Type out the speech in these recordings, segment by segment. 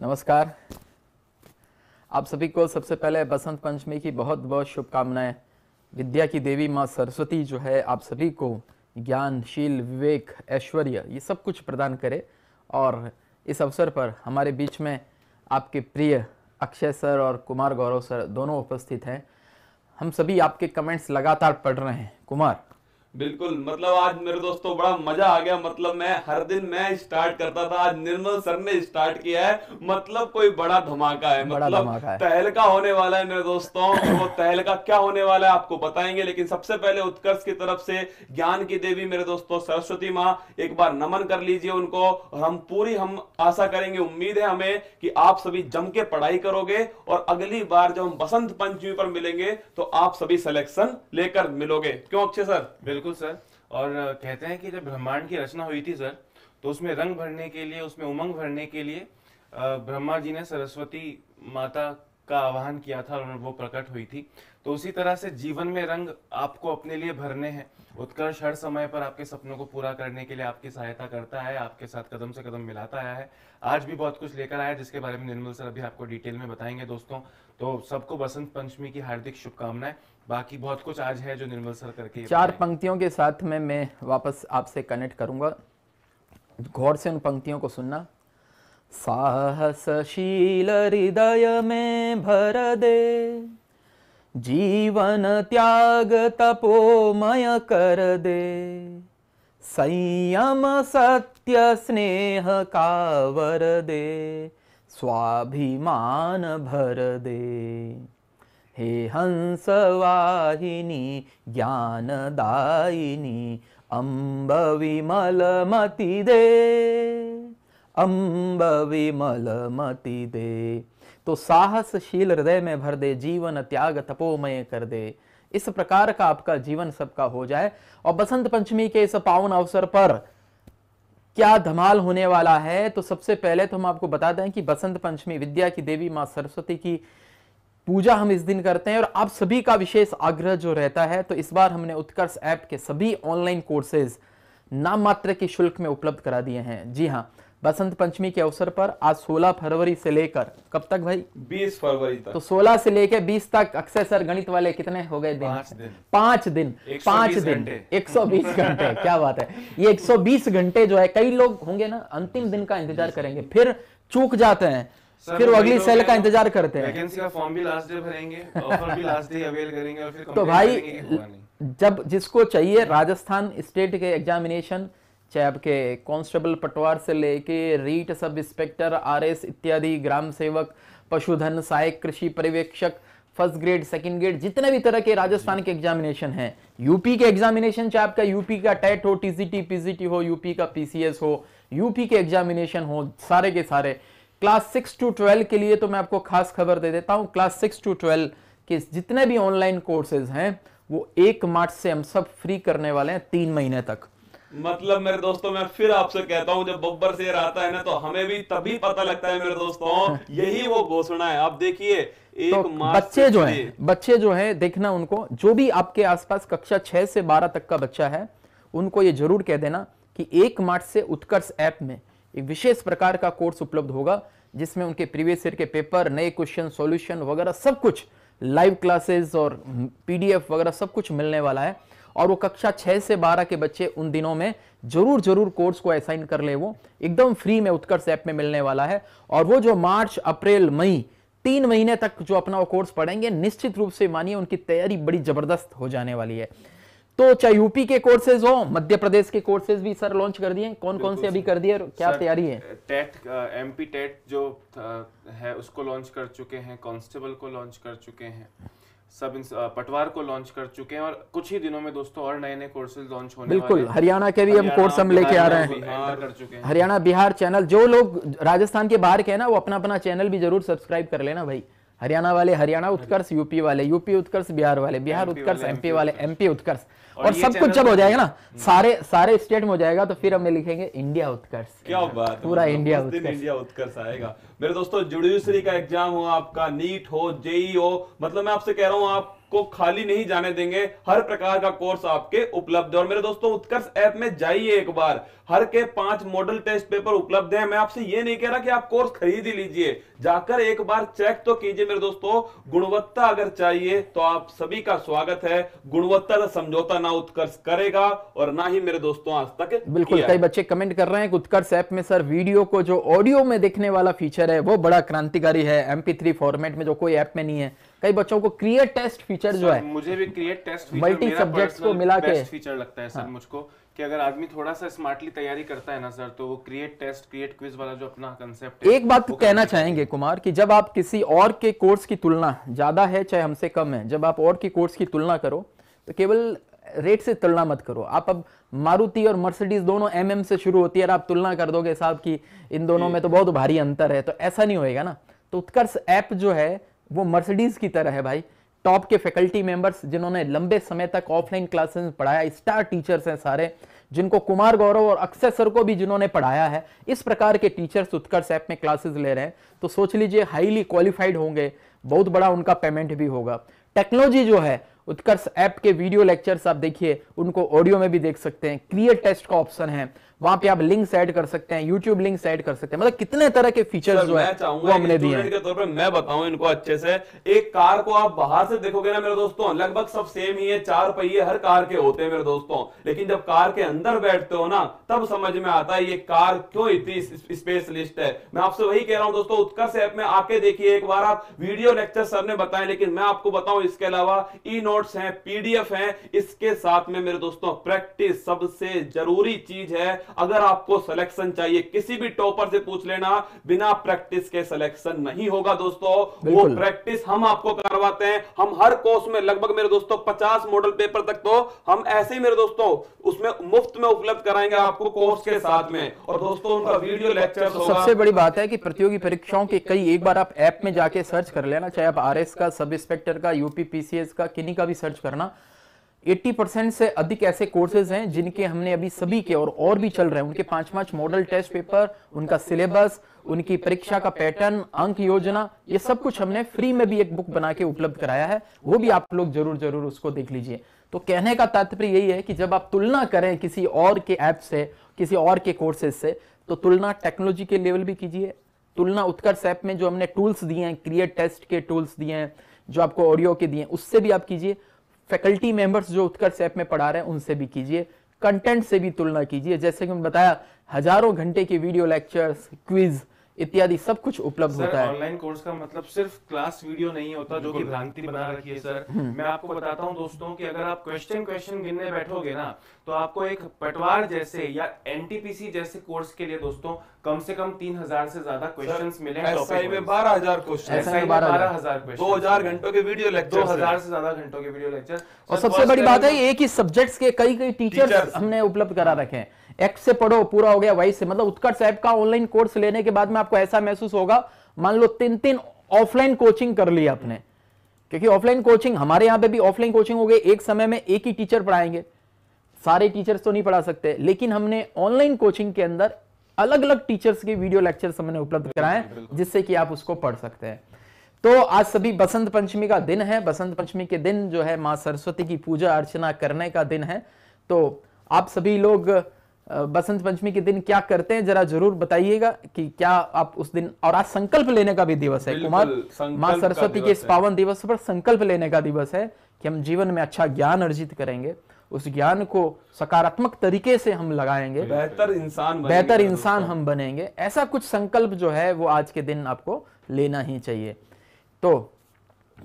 नमस्कार आप सभी को सबसे पहले बसंत पंचमी की बहुत बहुत शुभकामनाएं विद्या की देवी माँ सरस्वती जो है आप सभी को ज्ञानशील विवेक ऐश्वर्य ये सब कुछ प्रदान करे और इस अवसर पर हमारे बीच में आपके प्रिय अक्षय सर और कुमार गौरव सर दोनों उपस्थित हैं हम सभी आपके कमेंट्स लगातार पढ़ रहे हैं कुमार बिल्कुल मतलब आज मेरे दोस्तों बड़ा मजा आ गया मतलब मैं हर दिन मैं स्टार्ट करता था आज निर्मल सर ने स्टार्ट किया है मतलब कोई बड़ा धमाका है बड़ा मतलब तहलका होने वाला है मेरे दोस्तों वो तहलका क्या होने वाला है आपको बताएंगे लेकिन सबसे पहले उत्कर्ष की तरफ से ज्ञान की देवी मेरे दोस्तों सरस्वती माँ एक बार नमन कर लीजिए उनको और हम पूरी हम आशा करेंगे उम्मीद है हमें कि आप सभी जम के पढ़ाई करोगे और अगली बार जब हम बसंत पंचमी पर मिलेंगे तो आप सभी सिलेक्शन लेकर मिलोगे क्यों अक्षय सर बिल्कुल बिल्कुल सर और कहते हैं कि जब ब्रह्मांड की रचना हुई थी सर तो उसमें रंग भरने के लिए उसमें उमंग भरने के लिए ब्रह्मा जी ने सरस्वती माता का आह्वान किया था और वो प्रकट हुई थी तो उसी तरह से जीवन में रंग आपको अपने लिए भरने हैं उत्कर्ष हर समय पर आपके सपनों को पूरा करने के लिए आपकी सहायता करता है आपके साथ कदम से कदम मिलाता आया है आज भी बहुत कुछ लेकर आया जिसके बारे में निर्मल सर अभी आपको डिटेल में बताएंगे दोस्तों तो सबको बसंत पंचमी की हार्दिक शुभकामनाएं बाकी बहुत कुछ आज है जो निर्मल सर करके चार पंक्तियों के साथ में मैं वापस आपसे कनेक्ट करूंगा गौर से उन पंक्तियों को सुनना शील हृदय में भर दे जीवन त्याग तपोमय कर दे संयम सत्य स्नेह का वर दे स्वाभिमान भर दे हे हंसवाहिनी ज्ञानदायिनी अम्ब विमलमति दे अम्ब विमलमति दे तो साहसशील हृदय में भर दे जीवन त्याग तपोमय कर दे इस प्रकार का आपका जीवन सबका हो जाए और बसंत पंचमी के इस पावन अवसर पर क्या धमाल होने वाला है तो सबसे पहले तो हम आपको बता दें कि बसंत पंचमी विद्या की देवी माँ सरस्वती की पूजा हम इस दिन करते हैं और आप सभी का विशेष आग्रह जो रहता है तो इस बार हमने उत्कर्ष ऐप के सभी ऑनलाइन कोर्सेज नाम मात्र के शुल्क में उपलब्ध करा दिए हैं जी हाँ बसंत पंचमी के अवसर पर आज 16 फरवरी से लेकर कब तक भाई 20 फरवरी तक तो 16 से लेकर 20 तक अक्षय सर गणित वाले कितने हो गए दिन पांच दिन पांच दिन एक सौ बीस घंटे क्या बात है ये 120 घंटे जो है कई लोग होंगे ना अंतिम दिन का इंतजार करेंगे फिर चूक जाते हैं फिर वो अगली सेल का इंतजार करते हैं वैकेंसी का फॉर्म भी लास्ट डे भरेंगे ऑफर भी लास्ट डे अवेल करेंगे और फिर तो भाई जब जिसको चाहिए राजस्थान स्टेट के एग्जामिनेशन चाहे आपके कांस्टेबल पटवार से लेके रीट सब इंस्पेक्टर आरएस इत्यादि ग्राम सेवक पशुधन सहायक कृषि पर्यवेक्षक फर्स्ट ग्रेड सेकंड ग्रेड जितने भी तरह के राजस्थान के एग्जामिनेशन हैं यूपी के एग्जामिनेशन चाहे आपका यूपी का टेट हो टीजीटी पीजीटी हो यूपी का पीसीएस हो यूपी के एग्जामिनेशन हो सारे के सारे क्लास सिक्स टू ट्वेल्व के लिए तो मैं आपको खास खबर दे देता हूं क्लास सिक्स टू ट्वेल्व के जितने भी ऑनलाइन कोर्सेज हैं वो एक मार्च से हम सब फ्री करने वाले हैं तीन महीने तक मतलब मेरे दोस्तों मैं फिर आपसे कहता हूं जब बब्बर शेर आता है ना तो हमें भी तभी पता लगता है मेरे दोस्तों हाँ। यही वो घोषणा है आप देखिए तो बच्चे जो हैं बच्चे जो हैं देखना उनको जो भी आपके आसपास कक्षा छह से बारह तक का बच्चा है उनको ये जरूर कह देना कि एक मार्च से उत्कर्ष ऐप में एक विशेष प्रकार का कोर्स उपलब्ध होगा जिसमें उनके प्रीवियस ईयर के पेपर नए क्वेश्चन सॉल्यूशन वगैरह सब कुछ लाइव क्लासेस और पीडीएफ वगैरह सब कुछ मिलने वाला है और वो कक्षा छः से बारह के बच्चे उन दिनों में जरूर जरूर कोर्स को असाइन कर ले वो एकदम फ्री में उत्कर्ष ऐप में मिलने वाला है और वो जो मार्च अप्रैल मई तीन महीने तक जो अपना वो कोर्स पढ़ेंगे निश्चित रूप से मानिए उनकी तैयारी बड़ी जबरदस्त हो जाने वाली है तो चाहे यूपी के कोर्सेज हो मध्य प्रदेश के कोर्सेज भी सर लॉन्च कर दिए कौन कौन से अभी कर दिए और क्या तैयारी है टेट एमपी टेट जो है उसको लॉन्च कर चुके हैं कांस्टेबल को लॉन्च कर चुके हैं सब पटवार को लॉन्च कर चुके हैं और कुछ ही दिनों में दोस्तों और नए नए कोर्सेज लॉन्च होने बिल्कुल हरियाणा के भी हम कोर्स हम लेके आ रहे हैं हरियाणा बिहार चैनल जो लोग राजस्थान के बाहर के हैं ना वो अपना अपना चैनल भी जरूर सब्सक्राइब कर लेना भाई हरियाणा वाले हरियाणा उत्कर्ष यूपी वाले यूपी उत्कर्ष बिहार वाले बिहार उत्कर्ष एमपी वाले एमपी उत्कर्ष और सब कुछ जब हो जाएगा ना हम्म। सारे सारे स्टेट में हो जाएगा तो फिर हमने लिखेंगे इंडिया उत्कर्ष क्या बात पूरा मतलब इंडिया इंडिया उत्कर्ष आएगा मेरे दोस्तों जुडिशरी का एग्जाम हो आपका नीट हो जेई हो मतलब मैं आपसे कह रहा हूँ आप को खाली नहीं जाने देंगे हर प्रकार का कोर्स आपके उपलब्ध है और मेरे दोस्तों उत्कर्ष ऐप में जाइए एक बार हर के पांच मॉडल टेस्ट पेपर उपलब्ध है मैं आपसे ये नहीं कह रहा कि आप कोर्स खरीद ही लीजिए जाकर एक बार चेक तो कीजिए मेरे दोस्तों गुणवत्ता अगर चाहिए तो आप सभी का स्वागत है गुणवत्ता का समझौता ना उत्कर्ष करेगा और ना ही मेरे दोस्तों आज तक बिल्कुल कई बच्चे कमेंट कर रहे हैं उत्कर्ष ऐप में सर वीडियो को जो ऑडियो में देखने वाला फीचर है वो बड़ा क्रांतिकारी है एमपी फॉर्मेट में जो कोई ऐप में नहीं है कई बच्चों को क्रिएट टेस्ट फीचर जो है मुझे भी क्रिएट टेस्ट मल्टी सब्जेक्ट को मिला के फीचर लगता है सर हाँ। मुझको कि अगर आदमी थोड़ा सा स्मार्टली तैयारी करता है ना सर तो वो क्रिएट टेस्ट क्रिएट क्विज वाला जो अपना कंसेप्ट एक बात कहना चाहेंगे कुमार कि जब आप किसी और के कोर्स की तुलना ज्यादा है चाहे हमसे कम है जब आप और के कोर्स की तुलना करो तो केवल रेट से तुलना मत करो आप अब मारुति और मर्सिडीज दोनों एम mm से शुरू होती है और आप तुलना कर दोगे साहब की इन दोनों में तो बहुत भारी अंतर है तो ऐसा नहीं होएगा ना तो उत्कर्ष ऐप जो है वो मर्सिडीज़ की तरह है भाई टॉप के फैकल्टी मेंबर्स जिन्होंने लंबे समय तक ऑफलाइन क्लासेस पढ़ाया स्टार टीचर्स हैं सारे जिनको कुमार गौरव और अक्षय सर को भी जिन्होंने पढ़ाया है इस प्रकार के टीचर्स उत्कर्ष ऐप में क्लासेस ले रहे हैं तो सोच लीजिए हाईली क्वालिफाइड होंगे बहुत बड़ा उनका पेमेंट भी होगा टेक्नोलॉजी जो है उत्कर्ष ऐप के वीडियो लेक्चर्स आप देखिए उनको ऑडियो में भी देख सकते हैं क्लियर टेस्ट का ऑप्शन है वहां पे आप लिंक ऐड कर सकते हैं यूट्यूब लिंक ऐड कर सकते हैं मतलब कितने तरह के फीचर जो है वो हमने दिए हैं मैं बताऊं इनको अच्छे से एक कार को आप बाहर से देखोगे ना मेरे दोस्तों लगभग सब सेम ही है चार पहिए हर कार के होते हैं मेरे दोस्तों लेकिन जब कार के अंदर बैठते हो ना तब समझ में आता है ये कार क्यों इतनी स्पेशलिस्ट है मैं आपसे वही कह रहा हूँ दोस्तों उत्कर्ष ऐप में आके देखिए एक बार आप वीडियो लेक्चर सर ने बताया लेकिन मैं आपको बताऊं इसके अलावा ई नोट्स है पीडीएफ है इसके साथ में मेरे दोस्तों प्रैक्टिस सबसे जरूरी चीज है अगर आपको सिलेक्शन चाहिए किसी भी टॉपर से पूछ लेना बिना प्रैक्टिस के सिलेक्शन नहीं होगा दोस्तों वो प्रैक्टिस हम आपको करवाते हैं हम हर कोर्स में लगभग मेरे दोस्तों पचास मॉडल पेपर तक तो हम ऐसे ही मेरे दोस्तों उसमें मुफ्त में उपलब्ध कराएंगे आपको कोर्स के साथ में और दोस्तों उनका वीडियो तो लेक्चर सबसे बड़ी बात है कि प्रतियोगी परीक्षाओं के कई एक बार आप ऐप में जाके सर्च कर लेना चाहे आप आर का सब इंस्पेक्टर का यूपीपीसी का किन्हीं का भी सर्च करना 80 परसेंट से अधिक ऐसे कोर्सेज हैं जिनके हमने अभी सभी के और और भी चल रहे हैं उनके पांच पांच मॉडल टेस्ट पेपर उनका सिलेबस उनकी परीक्षा का पैटर्न अंक योजना ये सब कुछ हमने फ्री में भी एक बुक बना के उपलब्ध कराया है वो भी आप लोग जरूर जरूर उसको देख लीजिए तो कहने का तात्पर्य यही है कि जब आप तुलना करें किसी और के ऐप से किसी और के कोर्सेज से तो तुलना टेक्नोलॉजी के लेवल भी कीजिए तुलना उत्कर्ष ऐप में जो हमने टूल्स दिए हैं क्रिएट टेस्ट के टूल्स दिए हैं जो आपको ऑडियो के दिए उससे भी आप कीजिए फैकल्टी मेंबर्स जो उत्कर्ष ऐप में पढ़ा रहे हैं उनसे भी कीजिए कंटेंट से भी तुलना कीजिए जैसे कि मैंने बताया हजारों घंटे के वीडियो लेक्चर्स क्विज इत्यादि सब कुछ उपलब्ध होता है ऑनलाइन कोर्स का मतलब सिर्फ क्लास वीडियो नहीं होता जो कि भ्रांति बना रखी है सर हम्म। मैं आपको बताता हूँ दोस्तों कि अगर आप क्वेश्चन क्वेश्चन गिनने बैठोगे ना तो आपको एक पटवार जैसे या एनटीपीसी जैसे कोर्स के लिए दोस्तों कम से कम तीन हजार से ज्यादा क्वेश्चन मिले बारह हजार क्वेश्चन बारह हजार दो हजार घंटों के वीडियो लेक्चर दो हजार से ज्यादा घंटों के वीडियो लेक्चर और सबसे बड़ी बात है एक ही सब्जेक्ट्स के कई कई टीचर्स हमने उपलब्ध करा रखे हैं एक्स से पढ़ो पूरा हो गया वाई से मतलब उत्कर्ष ऐप का ऑनलाइन कोर्स लेने के बाद में आपको ऐसा महसूस होगा मान लो तीन तीन ऑफलाइन कोचिंग कर लिया आपने क्योंकि ऑफलाइन कोचिंग हमारे यहां पे भी ऑफलाइन कोचिंग हो गई एक समय में एक ही टीचर पढ़ाएंगे सारे टीचर्स तो नहीं पढ़ा सकते लेकिन हमने ऑनलाइन कोचिंग के अंदर अलग अलग टीचर्स के वीडियो लेक्चर हमने उपलब्ध कराए जिससे कि आप उसको पढ़ सकते हैं तो आज सभी बसंत पंचमी का दिन है बसंत पंचमी के दिन जो है माँ सरस्वती की पूजा अर्चना करने का दिन है तो आप सभी लोग बसंत पंचमी के दिन क्या करते हैं जरा जरूर बताइएगा कि क्या आप उस दिन और आज संकल्प लेने का भी दिवस है कुमार माँ सरस्वती के इस पावन दिवस पर संकल्प लेने का दिवस है कि हम जीवन में अच्छा ज्ञान अर्जित करेंगे उस ज्ञान को सकारात्मक तरीके से हम लगाएंगे बेहतर इंसान बेहतर इंसान हम बनेंगे ऐसा कुछ संकल्प जो है वो आज के दिन आपको लेना ही चाहिए तो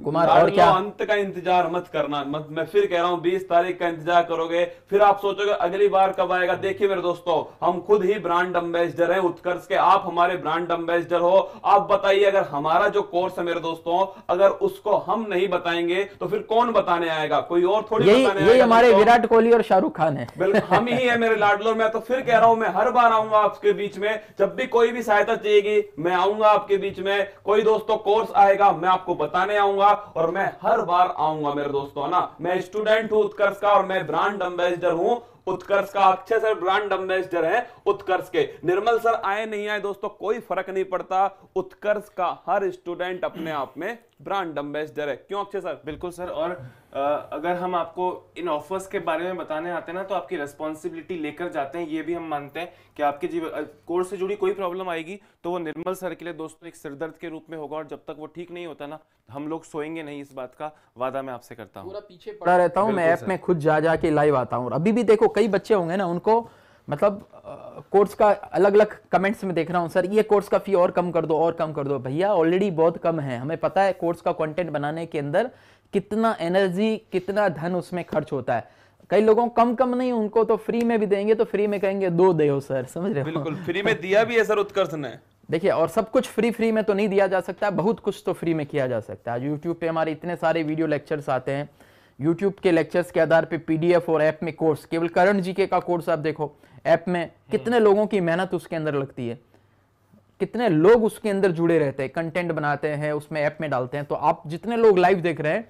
कुमार और क्या अंत का इंतजार मत करना मत मैं फिर कह रहा हूँ बीस तारीख का इंतजार करोगे फिर आप सोचोगे अगली बार कब आएगा देखिए मेरे दोस्तों हम खुद ही ब्रांड एम्बेसडर हैं उत्कर्ष के आप हमारे ब्रांड एम्बेसडर हो आप बताइए अगर हमारा जो कोर्स है मेरे दोस्तों अगर उसको हम नहीं बताएंगे तो फिर कौन बताने आएगा कोई और थोड़ी यही, बताने यही हमारे विराट कोहली और शाहरुख खान है हम ही है मेरे लाडलो मैं तो फिर कह रहा हूँ मैं हर बार आऊंगा आपके बीच में जब भी कोई भी सहायता चाहिएगी मैं आऊंगा आपके बीच में कोई दोस्तों कोर्स आएगा मैं आपको बताने आऊंगा करूंगा और मैं हर बार आऊंगा मेरे दोस्तों ना मैं स्टूडेंट हूं उत्कर्ष का और मैं ब्रांड एम्बेसडर हूं उत्कर्ष का अक्षय सर ब्रांड एम्बेसडर है उत्कर्ष के निर्मल सर आए नहीं आए दोस्तों कोई फर्क नहीं पड़ता उत्कर्ष का हर स्टूडेंट अपने आप में ब्रांड एम्बेसडर है क्यों अक्षय सर बिल्कुल सर और आ, अगर हम आपको इन ऑफर्स के बारे में बताने आते हैं ना तो आपकी रेस्पॉन्सिबिलिटी लेकर जाते हैं ये भी हम मानते हैं कि आपके जीवन कोर्स से जुड़ी कोई प्रॉब्लम आएगी तो वो निर्मल सर के लिए दोस्तों एक सिरदर्द के रूप में होगा और जब तक वो ठीक नहीं होता ना हम लोग सोएंगे नहीं इस बात का वादा मैं आपसे करता हूँ पूरा पीछे पड़ा रहता हूँ मैं ऐप में खुद जा जाके लाइव आता हूँ अभी भी देखो कई बच्चे होंगे ना उनको मतलब कोर्स का अलग अलग कमेंट्स में देख रहा हूँ सर ये कोर्स का फ़ी और कम कर दो और कम कर दो भैया ऑलरेडी बहुत कम है हमें पता है कोर्स का कंटेंट बनाने के अंदर कितना एनर्जी कितना धन उसमें खर्च होता है कई लोगों कम कम नहीं उनको तो फ्री में भी देंगे तो फ्री में कहेंगे दो दे हो सर समझ रहे हो बिल्कुल फ्री में दिया भी है सर उत्कर्ष ने देखिए और सब कुछ फ्री फ्री में तो नहीं दिया जा सकता बहुत कुछ तो फ्री में किया जा सकता है यूट्यूब पे हमारे इतने सारे वीडियो लेक्चर्स आते हैं यूट्यूब के लेक्चर्स के आधार पे पीडीएफ और ऐप में कोर्स केवल करण जीके का कोर्स आप देखो ऐप में कितने लोगों की मेहनत उसके अंदर लगती है कितने लोग उसके अंदर जुड़े रहते हैं कंटेंट बनाते हैं उसमें ऐप में डालते हैं तो आप जितने लोग लाइव देख रहे हैं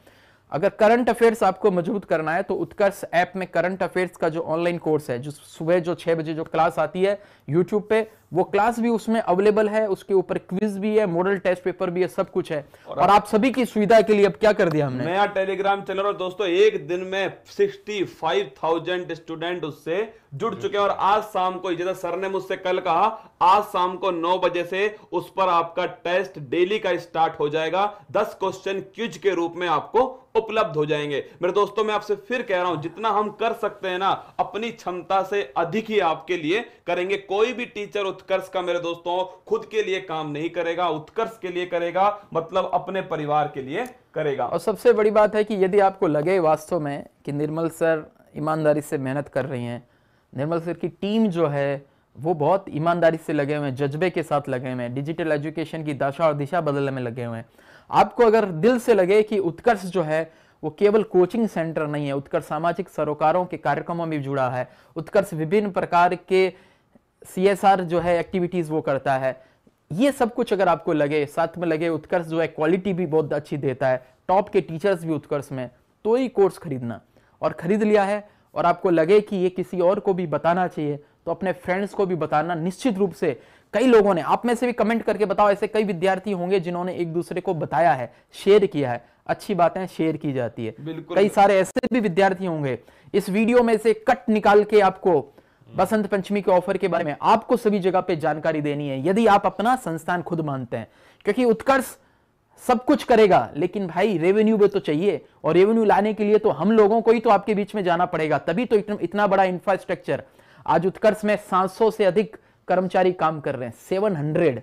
अगर करंट अफेयर्स आपको मजबूत करना है तो उत्कर्ष ऐप में करंट अफेयर्स का जो ऑनलाइन कोर्स है जो सुबह जो छह बजे जो क्लास आती है यूट्यूब पे वो क्लास भी उसमें अवेलेबल है उसके ऊपर क्विज भी है मॉडल टेस्ट पेपर भी है सब कुछ है और, और आप, आप सभी की सुविधा के लिए अब क्या कर दिया हमने नया टेलीग्राम चैनल और दोस्तों एक दिन में सिक्सटी फाइव थाउजेंड स्टूडेंट उससे जुड़ हम्म। चुके हैं और आज शाम को जैसा सर ने मुझसे कल कहा आज शाम को नौ बजे से उस पर आपका टेस्ट डेली का स्टार्ट हो जाएगा दस क्वेश्चन क्यूज के रूप में आपको उपलब्ध हो जाएंगे मेरे दोस्तों मैं आपसे फिर कह रहा हूं जितना हम कर सकते हैं ना अपनी क्षमता से अधिक ही आपके लिए करेंगे कोई भी टीचर उत्कर्ष का मेरे दोस्तों खुद के लिए काम नहीं करेगा उत्कर्ष के लिए करेगा मतलब अपने परिवार के लिए करेगा और सबसे बड़ी बात है कि यदि आपको लगे वास्तव में कि निर्मल सर ईमानदारी से मेहनत कर रही हैं निर्मल सर की टीम जो है वो बहुत ईमानदारी से लगे हुए हैं जज्बे के साथ लगे हुए हैं डिजिटल एजुकेशन की दशा और दिशा बदलने में लगे हुए हैं आपको अगर दिल से लगे कि उत्कर्ष जो है वो केवल कोचिंग सेंटर नहीं है उत्कर्ष सामाजिक सरोकारों के कार्यक्रमों में जुड़ा है उत्कर्ष विभिन्न प्रकार के सी जो है एक्टिविटीज़ वो करता है ये सब कुछ अगर आपको लगे साथ में लगे उत्कर्ष जो है क्वालिटी भी बहुत अच्छी देता है टॉप के टीचर्स भी उत्कर्ष में तो ही कोर्स खरीदना और ख़रीद लिया है और आपको लगे कि ये किसी और को भी बताना चाहिए तो अपने फ्रेंड्स को भी बताना निश्चित रूप से कई लोगों ने आप में से भी कमेंट करके बताओ ऐसे कई विद्यार्थी होंगे जिन्होंने एक दूसरे को बताया है शेयर किया है अच्छी बातें शेयर की जाती है कई सारे ऐसे भी विद्यार्थी होंगे इस वीडियो में से कट निकाल के आपको बसंत पंचमी के ऑफर के बारे में आपको सभी जगह पे जानकारी देनी है यदि आप अपना संस्थान खुद मानते हैं क्योंकि उत्कर्ष सब कुछ करेगा लेकिन भाई रेवेन्यू भी तो चाहिए और रेवेन्यू लाने के लिए तो हम लोगों को ही तो आपके बीच में जाना पड़ेगा तभी तो इतना बड़ा इंफ्रास्ट्रक्चर आज उत्कर्ष में सात से अधिक कर्मचारी काम कर रहे हैं हंड्रेड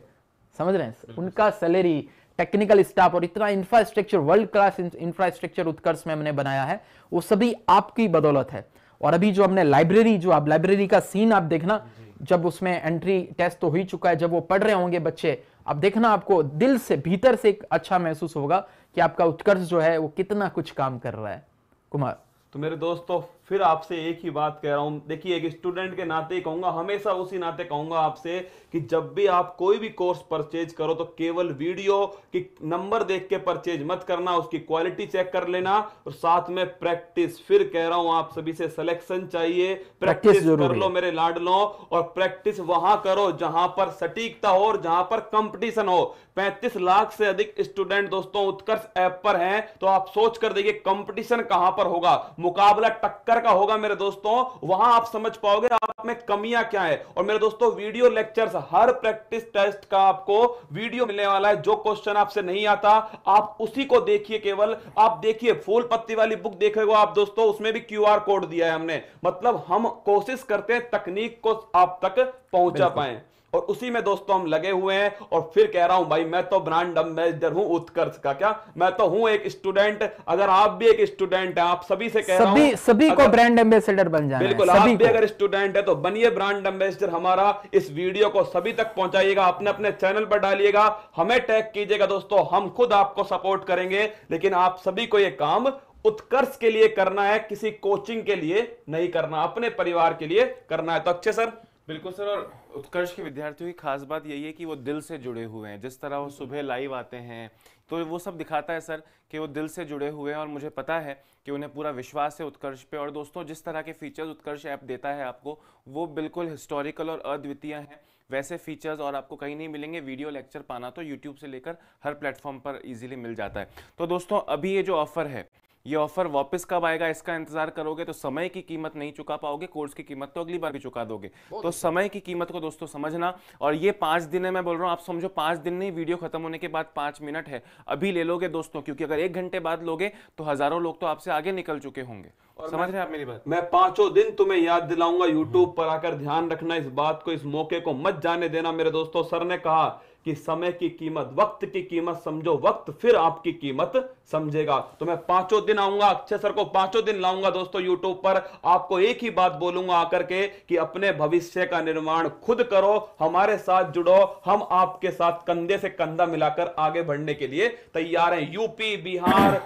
समझ रहे हैं उनका सैलरी टेक्निकल स्टाफ और इतना infrastructure world class infrastructure Utkarsh में हमने बनाया है वो सभी आपकी बदौलत है और अभी जो हमने लाइब्रेरी जो आप लाइब्रेरी का सीन आप देखना जब उसमें एंट्री टेस्ट तो हो ही चुका है जब वो पढ़ रहे होंगे बच्चे अब देखना आपको दिल से भीतर से एक अच्छा महसूस होगा कि आपका उत्कर्ष जो है वो कितना कुछ काम कर रहा है कुमार तो मेरे दोस्तों फिर आपसे एक ही बात कह रहा हूं देखिए एक स्टूडेंट के नाते ही कहूंगा हमेशा उसी नाते कहूंगा आपसे कि जब भी आप कोई भी कोर्स परचेज करो तो केवल वीडियो की नंबर देख के परचेज मत करना उसकी क्वालिटी चेक कर लेना और साथ में प्रैक्टिस फिर कह रहा हूं आप सभी से सिलेक्शन चाहिए प्रैक्टिस कर लो मेरे लाड लो और प्रैक्टिस वहां करो जहां पर सटीकता हो और जहां पर कंपटीशन हो पैंतीस लाख से अधिक स्टूडेंट दोस्तों उत्कर्ष ऐप पर है तो आप सोच कर देखिए कंपटीशन कहां पर होगा मुकाबला टक्कर स्तर का होगा मेरे दोस्तों वहां आप समझ पाओगे आप में कमियां क्या है और मेरे दोस्तों वीडियो लेक्चर्स हर प्रैक्टिस टेस्ट का आपको वीडियो मिलने वाला है जो क्वेश्चन आपसे नहीं आता आप उसी को देखिए केवल आप देखिए फूल पत्ती वाली बुक देखेगो आप दोस्तों उसमें भी क्यू कोड दिया है हमने मतलब हम कोशिश करते हैं तकनीक को आप तक पहुंचा पाए और उसी में दोस्तों हम लगे हुए हैं और फिर कह रहा हूं भाई मैं तो ब्रांड अम्बेसडर हूं उत्कर्ष का क्या मैं तो हूं एक स्टूडेंट अगर आप भी एक स्टूडेंट हैं आप सभी से कह सभी, रहा हूं सभी अगर, को ब्रांड एम्बेसडर बन जाए बिल्कुल आप भी अगर स्टूडेंट है तो बनिए ब्रांड एम्बेसडर हमारा इस वीडियो को सभी तक पहुंचाइएगा अपने अपने चैनल पर डालिएगा हमें टैग कीजिएगा दोस्तों हम खुद आपको सपोर्ट करेंगे लेकिन आप सभी को यह काम उत्कर्ष के लिए करना है किसी कोचिंग के लिए नहीं करना अपने परिवार के लिए करना है तो अच्छे सर बिल्कुल सर और उत्कर्ष के विद्यार्थियों की खास बात यही है कि वो दिल से जुड़े हुए हैं जिस तरह वो हम्म। सुबह लाइव आते हैं तो वो सब दिखाता है सर कि वो दिल से जुड़े हुए हैं और मुझे पता है कि उन्हें पूरा विश्वास है उत्कर्ष पे और दोस्तों जिस तरह के फीचर्स उत्कर्ष ऐप देता है आपको वो बिल्कुल हिस्टोरिकल और अद्वितीय हैं वैसे फीचर्स और आपको कहीं नहीं मिलेंगे वीडियो लेक्चर पाना तो यूट्यूब से लेकर हर प्लेटफॉर्म पर ईजिली मिल जाता है तो दोस्तों अभी ये जो ऑफर है ये ऑफर वापस कब आएगा इसका इंतजार करोगे तो समय की कीमत नहीं चुका पाओगे कोर्स की कीमत तो अगली बार भी चुका दोगे तो अच्छा। समय की कीमत को दोस्तों समझना और ये पांच दिन है मैं बोल रहा हूँ आप समझो पांच दिन नहीं वीडियो खत्म होने के बाद पांच मिनट है अभी ले लोगे दोस्तों क्योंकि अगर एक घंटे बाद लोगे तो हजारों लोग तो आपसे आगे निकल चुके होंगे और समझ रहे आप मेरी बात मैं पांचों दिन तुम्हें याद दिलाऊंगा यूट्यूब पर आकर ध्यान रखना इस बात को इस मौके को मत जाने देना मेरे दोस्तों सर ने कहा कि समय की कीमत वक्त की कीमत समझो वक्त फिर आपकी कीमत समझेगा तो मैं पांचों दिन आऊंगा अक्षय सर को पांचों दिन लाऊंगा दोस्तों यूट्यूब पर आपको एक ही बात बोलूंगा आकर के कि अपने भविष्य का निर्माण खुद करो हमारे साथ जुड़ो हम आपके साथ कंधे से कंधा मिलाकर आगे बढ़ने के लिए तैयार हैं यूपी बिहार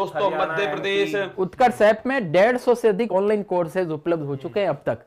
दोस्तों मध्य प्रदेश उत्कर्ष ऐप में डेढ़ सौ से अधिक ऑनलाइन कोर्सेज उपलब्ध हो चुके हैं अब तक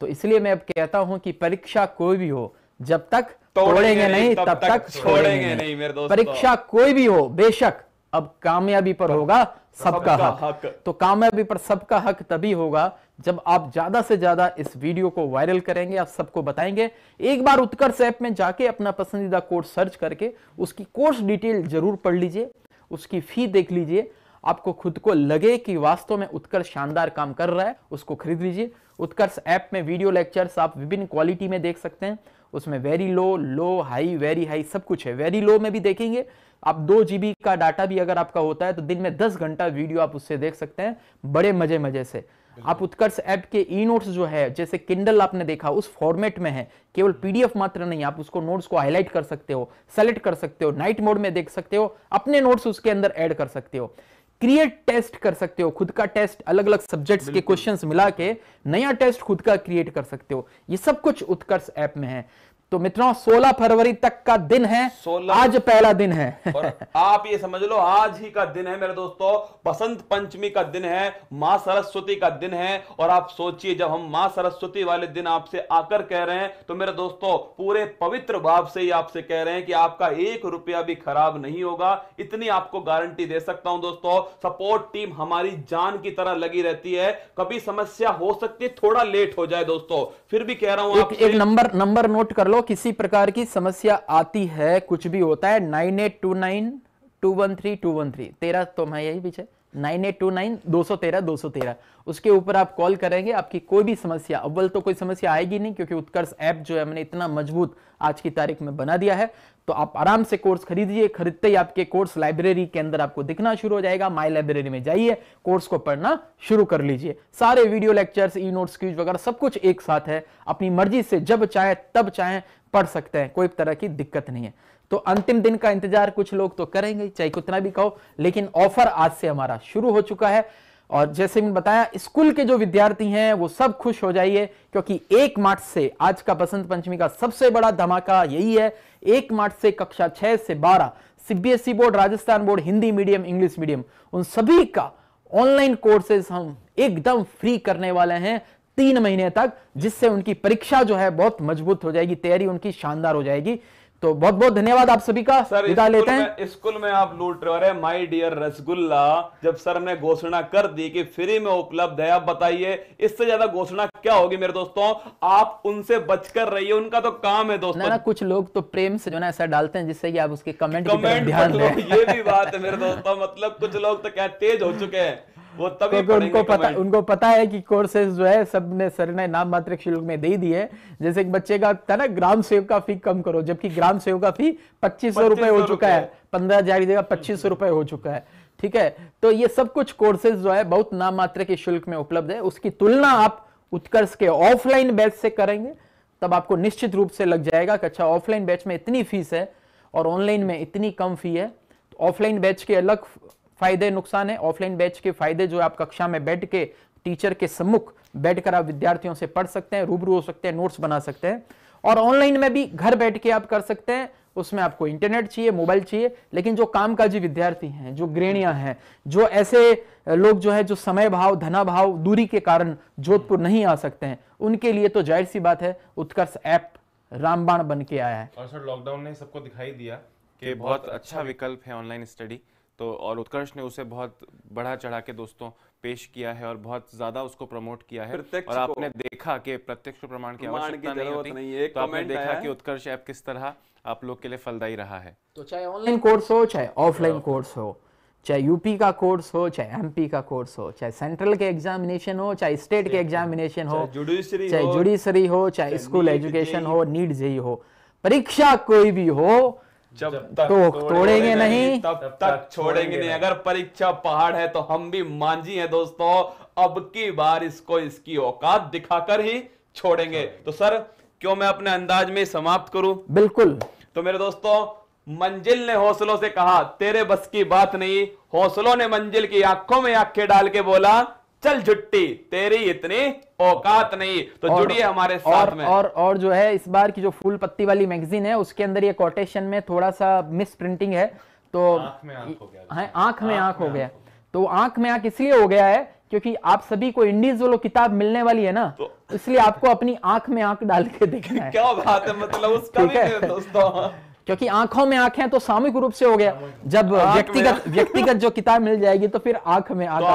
तो इसलिए मैं अब कहता हूं कि परीक्षा कोई भी हो जब तक तोड़ेंगे नहीं तब, तक छोड़ेंगे नहीं मेरे दोस्त परीक्षा कोई भी हो बेशक अब कामयाबी पर होगा सबका हक।, हक तो कामयाबी पर सबका हक तभी होगा जब आप ज्यादा से ज्यादा इस वीडियो को वायरल करेंगे आप सबको बताएंगे एक बार उत्कर्ष ऐप में जाके अपना पसंदीदा कोर्स सर्च करके उसकी कोर्स डिटेल जरूर पढ़ लीजिए उसकी फी देख लीजिए आपको खुद को लगे कि वास्तव में उत्कर्ष शानदार काम कर रहा है उसको खरीद लीजिए उत्कर्ष ऐप में वीडियो लेक्चर्स आप विभिन्न क्वालिटी में देख सकते हैं उसमें very low low high very high सब कुछ है वेरी लो में भी देखेंगे आप दो जी का डाटा भी अगर आपका होता है तो दिन में दस घंटा वीडियो आप उससे देख सकते हैं बड़े मजे मजे से आप उत्कर्ष ऐप के ई नोट्स जो है जैसे किंडल आपने देखा उस फॉर्मेट में है केवल पीडीएफ मात्र नहीं आप उसको नोट्स को हाईलाइट कर सकते हो सेलेक्ट कर सकते हो नाइट मोड में देख सकते हो अपने नोट्स उसके अंदर ऐड कर सकते हो क्रिएट टेस्ट कर सकते हो खुद का टेस्ट अलग अलग सब्जेक्ट्स के क्वेश्चंस मिला के नया टेस्ट खुद का क्रिएट कर सकते हो ये सब कुछ उत्कर्ष ऐप में है तो मित्रों 16 फरवरी तक का दिन है 16 आज पहला दिन है और आप ये समझ लो आज ही का दिन है मेरे दोस्तों बसंत पंचमी का दिन है मां सरस्वती का दिन है और आप सोचिए जब हम मां सरस्वती वाले दिन आपसे आकर कह रहे हैं तो मेरे दोस्तों पूरे पवित्र भाव से ही आपसे कह रहे हैं कि आपका एक रुपया भी खराब नहीं होगा इतनी आपको गारंटी दे सकता हूं दोस्तों सपोर्ट टीम हमारी जान की तरह लगी रहती है कभी समस्या हो सकती है थोड़ा लेट हो जाए दोस्तों फिर भी कह रहा हूं एक नंबर नंबर नोट कर लो किसी प्रकार की समस्या आती है कुछ भी होता है nine eight two nine two one three two one three तेरह तो मैं यही पीछे नाइन एट टू नाइन दो सौ तेरह दो सौ तेरह उसके ऊपर आप कॉल करेंगे आपकी कोई भी समस्या अव्वल तो कोई समस्या आएगी नहीं क्योंकि उत्कर्ष ऐप जो है मैंने इतना मजबूत आज की तारीख में बना दिया है तो आप आराम से कोर्स खरीदिए खरीदते ही आपके कोर्स लाइब्रेरी के अंदर आपको दिखना शुरू हो जाएगा माई लाइब्रेरी में जाइए कोर्स को पढ़ना शुरू कर लीजिए सारे वीडियो लेक्चर्स ई नोट्स क्यूज वगैरह सब कुछ एक साथ है अपनी मर्जी से जब चाहे तब चाहे पढ़ सकते हैं कोई तरह की दिक्कत नहीं है तो अंतिम दिन का इंतजार कुछ लोग तो करेंगे चाहे कितना भी कहो लेकिन ऑफर आज से हमारा शुरू हो चुका है और जैसे मैंने बताया स्कूल के जो विद्यार्थी हैं वो सब खुश हो जाइए क्योंकि एक मार्च से आज का बसंत पंचमी का सबसे बड़ा धमाका यही है एक मार्च से कक्षा छह से बारह CBSE board Rajasthan board Hindi medium English medium उन सभी का ऑनलाइन कोर्सेज हम एकदम फ्री करने वाले हैं तीन महीने तक जिससे उनकी परीक्षा जो है बहुत मजबूत हो जाएगी तैयारी उनकी शानदार हो जाएगी तो बहुत बहुत धन्यवाद आप सभी का सर विदा लेते हैं स्कूल में आप लूट रहे हो माय डियर रसगुल्ला जब सर ने घोषणा कर दी कि फ्री में उपलब्ध है आप बताइए इससे ज्यादा घोषणा क्या होगी मेरे दोस्तों आप उनसे बचकर रहिए उनका तो काम है दोस्तों ना, ना कुछ लोग तो प्रेम से जो ना ऐसा डालते हैं जिससे कि आप उसके कमेंट कमेंट ध्यान ये भी बात है मेरे दोस्तों मतलब कुछ लोग तो क्या तेज हो चुके हैं वो तभी तो उनको पता उनको पता है कि कोर्सेज जो है सब ने सर ने नाम मात्र शुल्क में दे दिए जैसे एक बच्चे का था ना ग्राम सेवक का फी कम करो जबकि ग्राम सेवक का फी पच्चीस सौ रुपए हो चुका है पंद्रह हजार पच्चीस सौ रुपए हो चुका है ठीक है तो ये सब कुछ कोर्सेज जो है बहुत नाम मात्र के शुल्क में उपलब्ध है उसकी तुलना आप उत्कर्ष के ऑफलाइन बैच से करेंगे तब आपको निश्चित रूप से लग जाएगा कि अच्छा ऑफलाइन बैच में इतनी फीस है और ऑनलाइन में इतनी कम फी है ऑफलाइन तो बैच के अलग फायदे नुकसान है ऑफलाइन बैच के फायदे जो आप कक्षा में बैठ के टीचर के सम्मुख बैठकर आप विद्यार्थियों से पढ़ सकते हैं रूबरू हो सकते हैं नोट्स बना सकते हैं और ऑनलाइन में भी घर बैठ के आप कर सकते हैं उसमें आपको इंटरनेट चाहिए मोबाइल चाहिए लेकिन जो कामकाजी विद्यार्थी हैं जो गृहणियां हैं जो ऐसे लोग जो है जो समय भाव धना भाव दूरी के कारण जोधपुर नहीं आ सकते हैं उनके लिए तो जाहिर सी बात है उत्कर्ष ऐप रामबाण बन के आया है और सर लॉकडाउन ने सबको दिखाई दिया कि बहुत अच्छा, अच्छा विकल्प है ऑनलाइन स्टडी तो और उत्कर्ष ने उसे बहुत बढ़ा चढ़ा के दोस्तों पेश किया है और बहुत ज्यादा उसको प्रमोट किया है और आपने देखा कि प्रत्यक्ष प्रमाण की आवश्यकता नहीं होती नहीं एक तो आपने देखा कि उत्कर्ष ऐप किस तरह आप लोग के लिए फलदायी रहा है तो चाहे ऑनलाइन कोर्स हो चाहे ऑफलाइन कोर्स हो चाहे यूपी का कोर्स हो चाहे एमपी का कोर्स हो चाहे सेंट्रल के एग्जामिनेशन हो चाहे स्टेट के एग्जामिनेशन हो चाहे जुडिशरी हो चाहे स्कूल एजुकेशन e e हो नीट जी e हो परीक्षा कोई भी हो जब तक तो तोड़ेंगे नहीं तब तक, तक छोड़ेंगे नहीं अगर परीक्षा पहाड़ है तो हम भी मांझी हैं दोस्तों अब की बार इसको इसकी औकात दिखाकर ही छोड़ेंगे हाँ। तो सर क्यों मैं अपने अंदाज में समाप्त करूं बिल्कुल तो मेरे दोस्तों मंजिल ने हौसलों से कहा तेरे बस की बात नहीं हौसलों ने मंजिल की आंखों में आंखें डाल के बोला चल झुट्टी तेरी इतनी औकात नहीं तो जुड़िए हमारे साथ और, में और और जो है इस बार की जो फूल पत्ती वाली मैगजीन है उसके अंदर ये कोटेशन में थोड़ा सा मिस प्रिंटिंग है तो आंख में आंख हाँ, हो गया तो आंख में आंख इसलिए हो गया है क्योंकि आप सभी को इंडिविजुअल किताब मिलने वाली है ना तो इसलिए आपको अपनी आंख में आंख डाल के देखना है क्या बात है मतलब उसका नहीं दोस्तों क्योंकि आंखों में आंखें तो सामूहिक रूप से हो गया जब व्यक्तिगत व्यक्तिगत जो किताब मिल जाएगी तो फिर आंख में आंख तो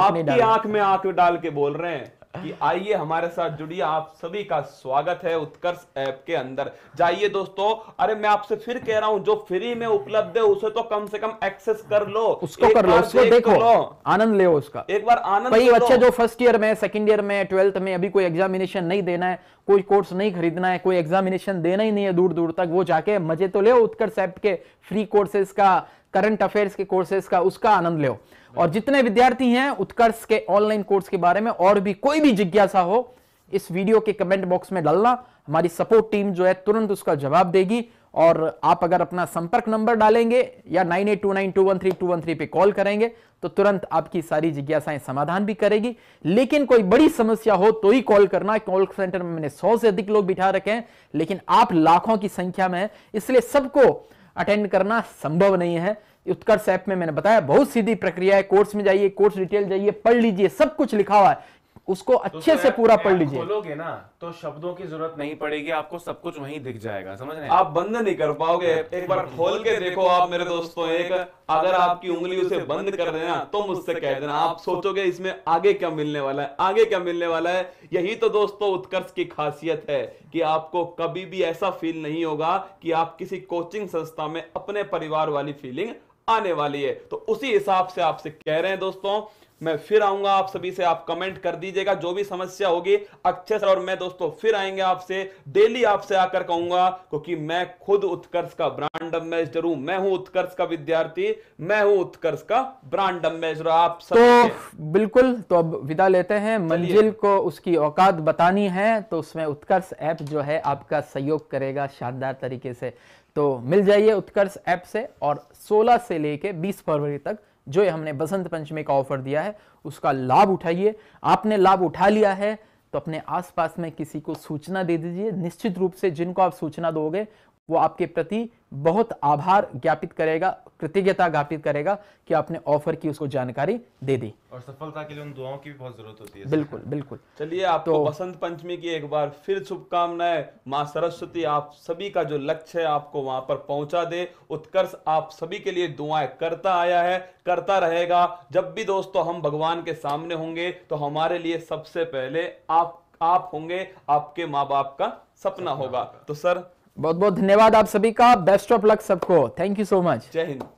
आंख में आंख डाल के बोल रहे हैं कि आइए हमारे साथ जुड़िए आप सभी का स्वागत है उत्कर्ष ऐप के अंदर जाइए दोस्तों अरे मैं आपसे फिर कह रहा हूं जो फ्री में उपलब्ध है उसे तो कम से कम एक्सेस कर लो उसको कर लो उसको देखो लो। आनंद ले उसका एक बार आनंद कई बच्चे जो फर्स्ट ईयर में सेकंड ईयर में ट्वेल्थ में अभी कोई एग्जामिनेशन नहीं देना है कोई कोर्स नहीं खरीदना है कोई एग्जामिनेशन देना ही नहीं है दूर दूर तक वो जाके मजे तो ले उत्कर्ष ऐप के फ्री कोर्सेज का करंट अफेयर्स के कोर्सेज का उसका आनंद लो और जितने विद्यार्थी हैं उत्कर्ष के ऑनलाइन कोर्स के बारे में और भी कोई भी जिज्ञासा हो इस वीडियो के कमेंट बॉक्स में डालना हमारी सपोर्ट टीम जो है तुरंत उसका जवाब देगी और आप अगर अपना संपर्क नंबर डालेंगे या nine eight two nine two one three two one three पे कॉल करेंगे तो तुरंत आपकी सारी जिज्ञासाएं समाधान भी करेगी लेकिन कोई बड़ी समस्या हो तो ही कॉल करना कॉल सेंटर में मैंने सौ से अधिक लोग बिठा रखे हैं लेकिन आप लाखों की संख्या में हैं इसलिए सबको अटेंड करना संभव नहीं है उत्कर्ष ऐप में मैंने बताया बहुत सीधी प्रक्रिया है कोर्स में जाइए कोर्स डिटेल जाइए पढ़ लीजिए सब कुछ लिखा हुआ है उसको तो अच्छे तो से पूरा पढ़ लीजिए खोलोगे ना तो शब्दों की जरूरत नहीं पड़ेगी आपको सब कुछ वहीं दिख जाएगा समझ रहे आप बंद नहीं कर पाओगे एक बार खोल के देखो आप मेरे दोस्तों एक अगर आपकी उंगली उसे बंद कर देना तो मुझसे कह देना आप सोचोगे इसमें आगे क्या मिलने वाला है आगे क्या मिलने वाला है यही तो दोस्तों उत्कर्ष की खासियत है कि आपको कभी भी ऐसा फील नहीं होगा कि आप किसी कोचिंग संस्था में अपने परिवार वाली फीलिंग आने वाली है तो उसी हिसाब से आपसे कह रहे हैं दोस्तों मैं फिर आऊंगा आप सभी से आप कमेंट कर दीजिएगा जो भी समस्या होगी अच्छे से और मैं दोस्तों फिर आएंगे आपसे डेली आपसे आकर कहूंगा क्योंकि मैं खुद उत्कर्ष का ब्रांड अम्बेसडर हूं मैं हूं उत्कर्ष का विद्यार्थी मैं हूं उत्कर्ष का ब्रांड अम्बेसडर आप सब तो बिल्कुल तो अब विदा लेते हैं मंजिल को उसकी औकात बतानी है तो उसमें उत्कर्ष ऐप जो है आपका सहयोग करेगा शानदार तरीके से तो मिल जाइए उत्कर्ष ऐप से और 16 से लेके 20 फरवरी तक जो हमने बसंत पंचमी का ऑफर दिया है उसका लाभ उठाइए आपने लाभ उठा लिया है तो अपने आसपास में किसी को सूचना दे दीजिए निश्चित रूप से जिनको आप सूचना दोगे वो आपके प्रति बहुत आभार ज्ञापित करेगा कृतज्ञता ज्ञापित करेगा कि आपने ऑफर की उसको जानकारी दे दी और सफलता के लिए उन दुआओं की भी बहुत जरूरत होती है बिल्कुल बिल्कुल चलिए आपको तो, बसंत पंचमी की एक बार फिर शुभकामनाएं माँ सरस्वती आप सभी का जो लक्ष्य है आपको वहां पर पहुंचा दे उत्कर्ष आप सभी के लिए दुआएं करता आया है करता रहेगा जब भी दोस्तों तो हम भगवान के सामने होंगे तो हमारे लिए सबसे पहले आप आप होंगे आपके माँ बाप का सपना, सपना होगा तो सर बहुत बहुत धन्यवाद आप सभी का बेस्ट ऑफ लक सबको थैंक यू सो मच जय हिंद